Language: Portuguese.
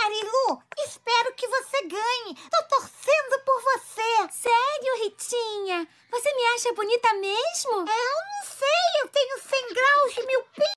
Marilu, espero que você ganhe. Tô torcendo por você. Sério, Ritinha? Você me acha bonita mesmo? eu não sei. Eu tenho 100 graus de miopia.